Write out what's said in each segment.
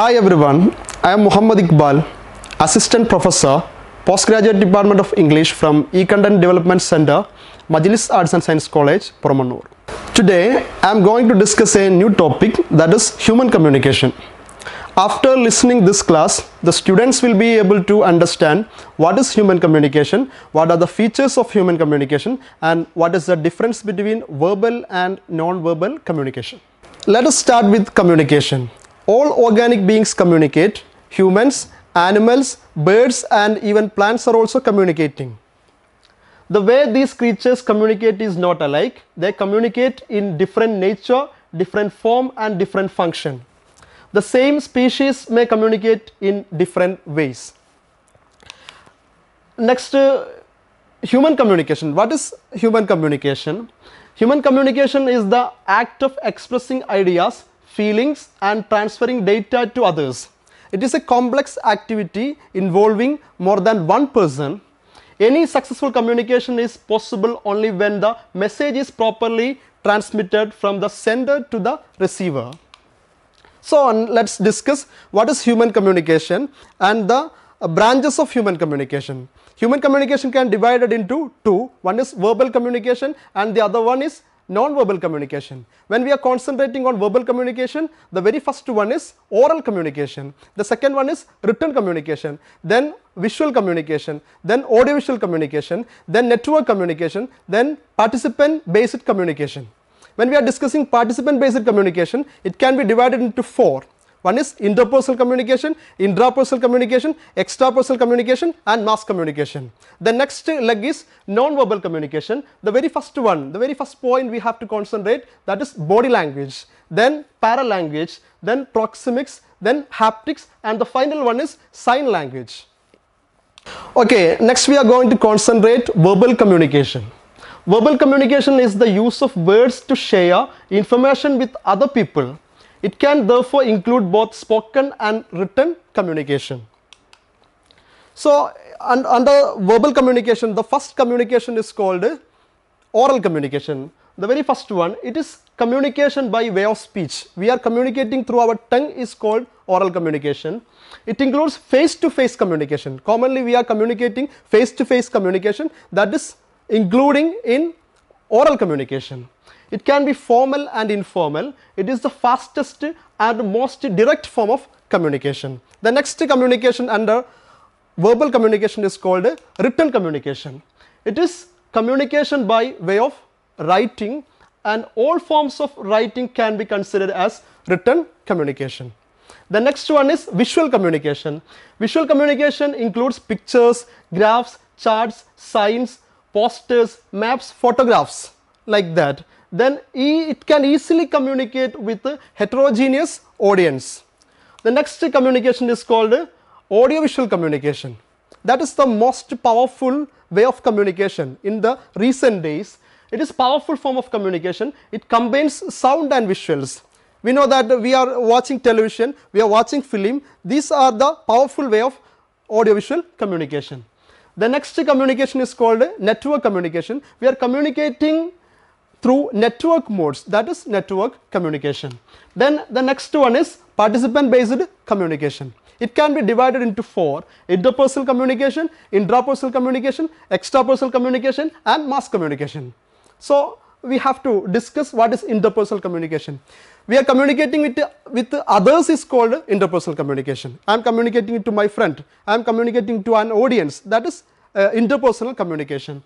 Hi everyone, I am Muhammad Iqbal, Assistant Professor, Postgraduate Department of English from E-Content Development Center, Majlis Arts and Science College, Paramanur. Today, I am going to discuss a new topic that is human communication. After listening this class, the students will be able to understand what is human communication, what are the features of human communication and what is the difference between verbal and non-verbal communication. Let us start with communication. All organic beings communicate. Humans, animals, birds and even plants are also communicating. The way these creatures communicate is not alike. They communicate in different nature, different form and different function. The same species may communicate in different ways. Next, uh, human communication. What is human communication? Human communication is the act of expressing ideas feelings and transferring data to others. It is a complex activity involving more than one person. Any successful communication is possible only when the message is properly transmitted from the sender to the receiver. So, let's discuss what is human communication and the uh, branches of human communication. Human communication can be divided into two, one is verbal communication and the other one is non-verbal communication. When we are concentrating on verbal communication, the very first one is oral communication. The second one is written communication, then visual communication, then audiovisual communication, then network communication, then participant-based communication. When we are discussing participant-based communication, it can be divided into four. One is interpersonal communication, intrapersonal communication, extrapersonal communication and mass communication. The next leg is nonverbal communication. The very first one, the very first point we have to concentrate that is body language, then paralanguage, then proxemics, then haptics and the final one is sign language. Okay, next we are going to concentrate verbal communication. Verbal communication is the use of words to share information with other people it can therefore include both spoken and written communication. So, under verbal communication, the first communication is called oral communication. The very first one, it is communication by way of speech. We are communicating through our tongue is called oral communication. It includes face-to-face -face communication. Commonly, we are communicating face-to-face -face communication that is including in oral communication. It can be formal and informal. It is the fastest and most direct form of communication. The next communication under verbal communication is called written communication. It is communication by way of writing and all forms of writing can be considered as written communication. The next one is visual communication. Visual communication includes pictures, graphs, charts, signs, posters, maps, photographs like that, then it can easily communicate with heterogeneous audience. The next communication is called audiovisual communication. That is the most powerful way of communication in the recent days. It is powerful form of communication. It combines sound and visuals. We know that we are watching television, we are watching film. These are the powerful way of audiovisual communication. The next communication is called network communication. We are communicating through network modes that is network communication. Then the next one is participant based communication. It can be divided into four interpersonal communication, intrapersonal communication, extrapersonal communication and mass communication. So we have to discuss what is interpersonal communication. We are communicating with, with others is called interpersonal communication. I am communicating to my friend. I am communicating to an audience that is uh, interpersonal communication.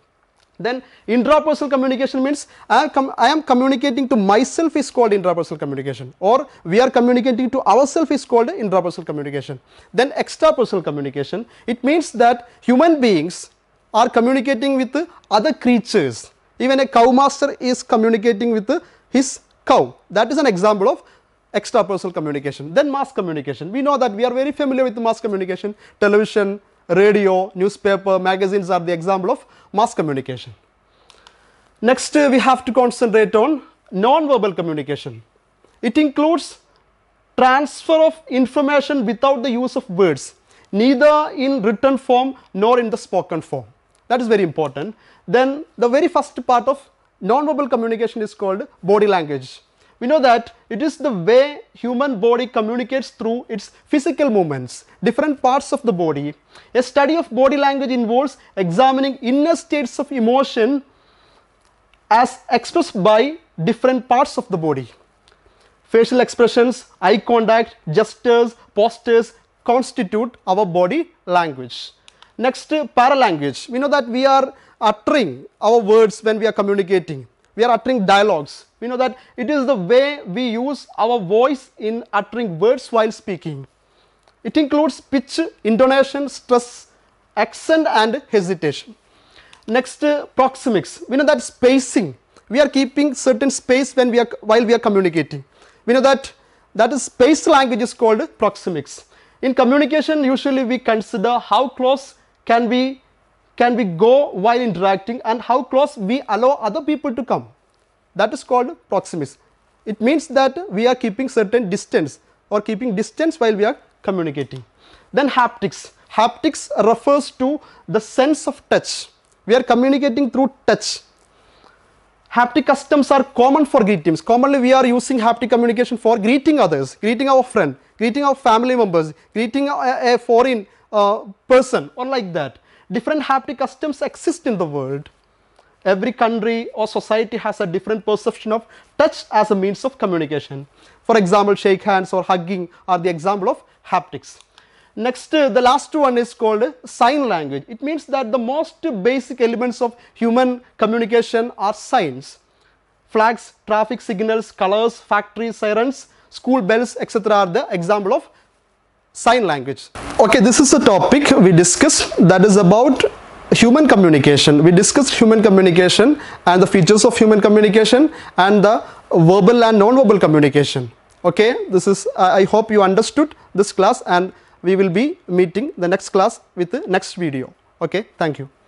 Then intrapersonal communication means I, uh, com I, am communicating to myself is called intrapersonal communication or we are communicating to ourselves is called intrapersonal communication. Then extrapersonal communication, it means that human beings are communicating with other creatures. Even a cow master is communicating with his cow. That is an example of extrapersonal communication. Then mass communication. We know that we are very familiar with mass communication, television, radio, newspaper, magazines are the example of mass communication. Next, we have to concentrate on non-verbal communication. It includes transfer of information without the use of words, neither in written form nor in the spoken form. That is very important. Then the very first part of non-verbal communication is called body language we know that it is the way human body communicates through its physical movements, different parts of the body. A study of body language involves examining inner states of emotion as expressed by different parts of the body. Facial expressions, eye contact, gestures, postures constitute our body language. Next, paralanguage. We know that we are uttering our words when we are communicating we are uttering dialogues. We know that it is the way we use our voice in uttering words while speaking. It includes pitch, intonation, stress, accent and hesitation. Next, uh, proxemics. We know that spacing. We are keeping certain space when we are while we are communicating. We know that that is space language is called proxemics. In communication, usually we consider how close can we can we go while interacting and how close we allow other people to come. That is called proximus. It means that we are keeping certain distance or keeping distance while we are communicating. Then haptics. Haptics refers to the sense of touch. We are communicating through touch. Haptic customs are common for greetings. Commonly we are using haptic communication for greeting others, greeting our friend, greeting our family members, greeting a, a foreign uh, person or like that different haptic customs exist in the world. Every country or society has a different perception of touch as a means of communication. For example, shake hands or hugging are the example of haptics. Next, uh, the last one is called sign language. It means that the most basic elements of human communication are signs. Flags, traffic signals, colors, factory sirens, school bells, etc. are the example of sign language. Okay, this is the topic we discussed that is about human communication. We discussed human communication and the features of human communication and the verbal and non-verbal communication. Okay, this is, uh, I hope you understood this class and we will be meeting the next class with the next video. Okay, thank you.